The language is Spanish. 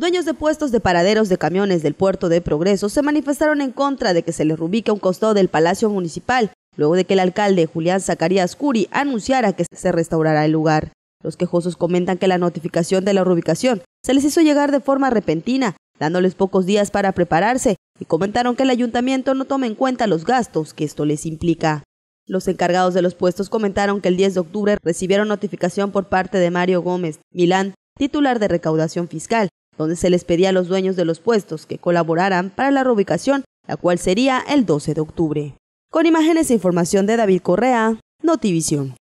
Dueños de puestos de paraderos de camiones del puerto de Progreso se manifestaron en contra de que se les rubique un costado del Palacio Municipal, luego de que el alcalde Julián Zacarías Curi anunciara que se restaurará el lugar. Los quejosos comentan que la notificación de la reubicación se les hizo llegar de forma repentina, dándoles pocos días para prepararse, y comentaron que el ayuntamiento no toma en cuenta los gastos que esto les implica. Los encargados de los puestos comentaron que el 10 de octubre recibieron notificación por parte de Mario Gómez Milán, titular de recaudación fiscal, donde se les pedía a los dueños de los puestos que colaboraran para la reubicación, la cual sería el 12 de octubre. Con imágenes e información de David Correa, Notivisión.